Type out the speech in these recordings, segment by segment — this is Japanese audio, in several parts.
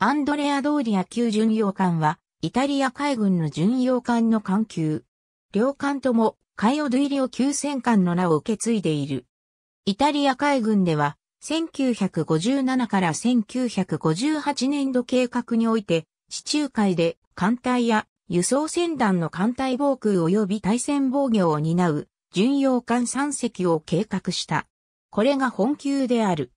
アンドレア・ドーリア級巡洋艦は、イタリア海軍の巡洋艦の艦級。両艦とも、カイオ・ドゥイリオ級戦艦の名を受け継いでいる。イタリア海軍では、1957から1958年度計画において、地中海で艦隊や輸送船団の艦隊防空及び対戦防御を担う巡洋艦3隻を計画した。これが本級である。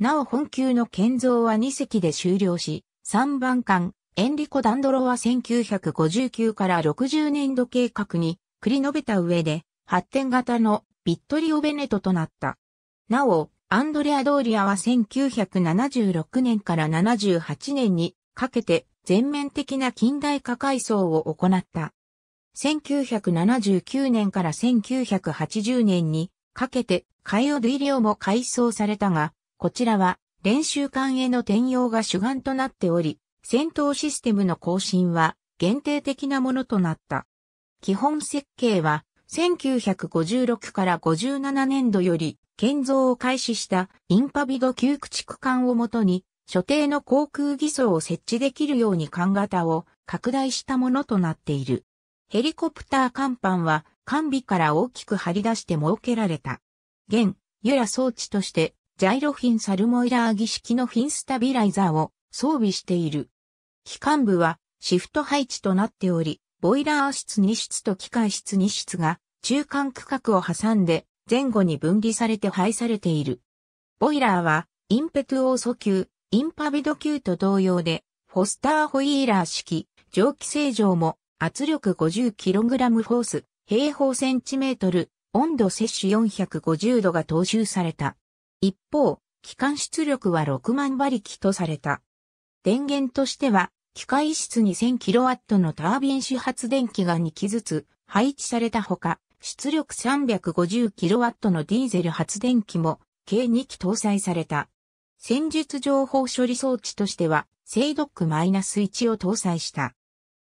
なお本級の建造は2隻で終了し、3番艦、エンリコ・ダンドロは1959から60年度計画に繰り述べた上で、発展型のビットリオ・ベネトとなった。なお、アンドレア・ドーリアは1976年から78年にかけて全面的な近代化改装を行った。1979年から1980年にかけてカイオ・ドゥイリオも改装されたが、こちらは練習艦への転用が主眼となっており、戦闘システムの更新は限定的なものとなった。基本設計は1956から57年度より建造を開始したインパビド旧駆逐艦をもとに所定の航空偽装を設置できるように艦型を拡大したものとなっている。ヘリコプター艦板は艦尾から大きく張り出して設けられた。現、由良装置としてジャイロフィンサルモイラー儀式のフィンスタビライザーを装備している。機関部はシフト配置となっており、ボイラー室2室と機械室2室が中間区画を挟んで前後に分離されて配されている。ボイラーはインペトゥオーソ級、インパビド級と同様で、フォスターホイーラー式、蒸気清浄も圧力 50kg フォース、平方センチメートル、温度摂取450度が踏襲された。一方、機関出力は6万馬力とされた。電源としては、機械室に 1000kW のタービン始発電機が2機ずつ配置されたほか、出力 350kW のディーゼル発電機も計2機搭載された。戦術情報処理装置としては、セイドック -1 を搭載した。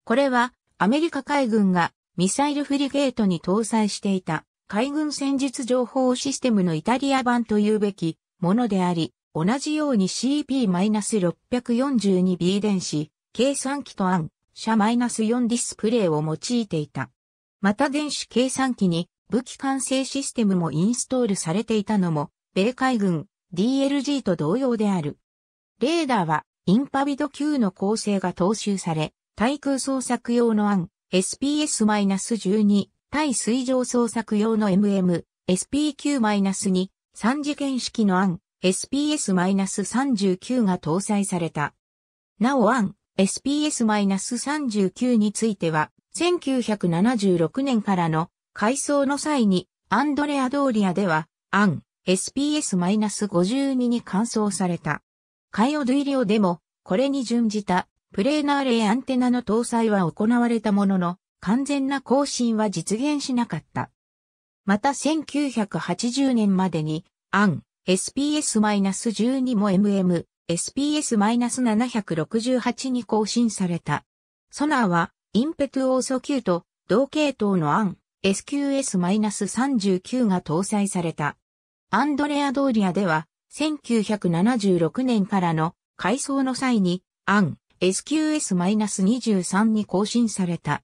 これは、アメリカ海軍がミサイルフリゲートに搭載していた海軍戦術情報システムのイタリア版というべきものであり、同じように CP-642B 電子、計算機と暗、社 -4 ディスプレイを用いていた。また電子計算機に武器管制システムもインストールされていたのも、米海軍 DLG と同様である。レーダーはインパビド級の構成が踏襲され、対空捜索用の案 SPS-12 対水上捜索用の MM、SP9-2、3次元式の案、SPS-39 が搭載された。なお案、SPS-39 については、1976年からの改装の際に、アンドレアドーリアでは、案、SPS-52 に換装された。カイオドゥイリオでも、これに準じた、プレーナーレイアンテナの搭載は行われたものの、完全な更新は実現しなかった。また1980年までに、アン、SPS-12 も MM、SPS-768 に更新された。ソナーは、インペトゥオーソ Q と同系統のアン、SQS-39 が搭載された。アンドレアドーリアでは、1976年からの改装の際に、アン、SQS-23 に更新された。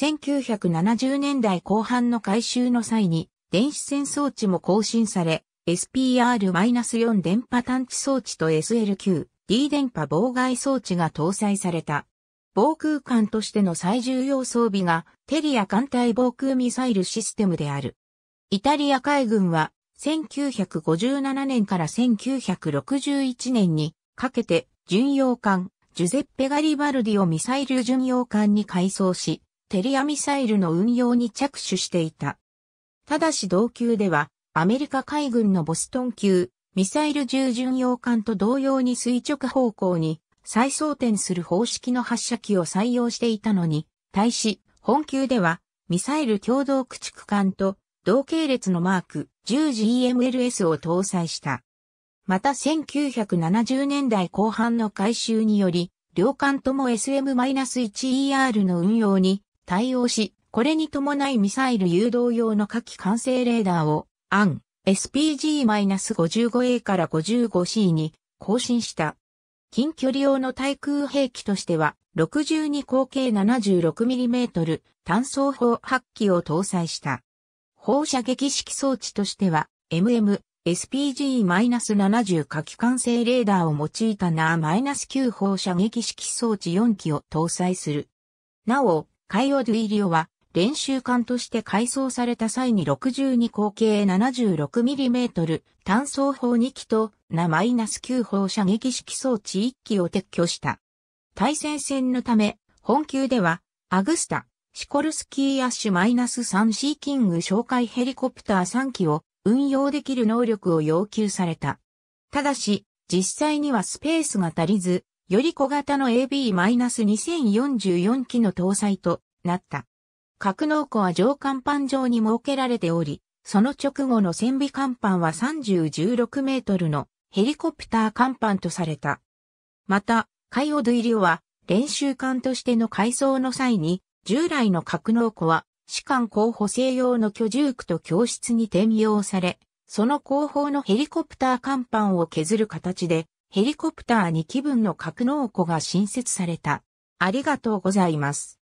1970年代後半の改修の際に、電子線装置も更新され、SPR-4 電波探知装置と SL9D 電波妨害装置が搭載された。防空艦としての最重要装備がテリア艦隊防空ミサイルシステムである。イタリア海軍は1957年から1961年にかけて巡洋艦ジュゼッペ・ガリバルディをミサイル巡洋艦に改装し、テリアミサイルの運用に着手していた。ただし同級では、アメリカ海軍のボストン級、ミサイル従巡洋艦と同様に垂直方向に再装填する方式の発射機を採用していたのに、対し、本級では、ミサイル共同駆逐艦と同系列のマーク 10GMLS を搭載した。また1970年代後半の改修により、両艦とも SM-1ER の運用に対応し、これに伴いミサイル誘導用の火器管制レーダーを、アン、SPG-55A から 55C に更新した。近距離用の対空兵器としては、62口径 76mm 単装砲8機を搭載した。放射撃式装置としては、MM、SPG-70 火器管制レーダーを用いたな -9 放射撃式装置4機を搭載する。なお、カイオ・ドゥイリオは練習艦として改装された際に62口径 76mm 単装砲2機となマイナス9砲射撃式装置1機を撤去した。対戦戦のため、本級ではアグスタ、シコルスキーアッシュマイナス3ーキング紹介ヘリコプター3機を運用できる能力を要求された。ただし、実際にはスペースが足りず、より小型の AB-2044 機の搭載となった。格納庫は上甲板上に設けられており、その直後の船尾甲板は3016メートルのヘリコプター甲板とされた。また、海イリオは練習艦としての改装の際に、従来の格納庫は、士官候補生用の居住区と教室に転用され、その後方のヘリコプター甲板を削る形で、ヘリコプター2機分の格納庫が新設された。ありがとうございます。